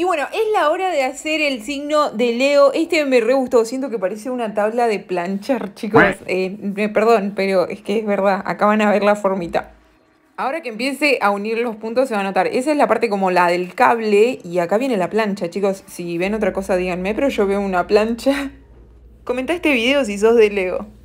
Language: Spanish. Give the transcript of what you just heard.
Y bueno, es la hora de hacer el signo de Leo. Este me re gustó, siento que parece una tabla de planchar, chicos. Eh, perdón, pero es que es verdad, acá van a ver la formita. Ahora que empiece a unir los puntos se va a notar. Esa es la parte como la del cable y acá viene la plancha, chicos. Si ven otra cosa díganme, pero yo veo una plancha. Comenta este video si sos de Leo.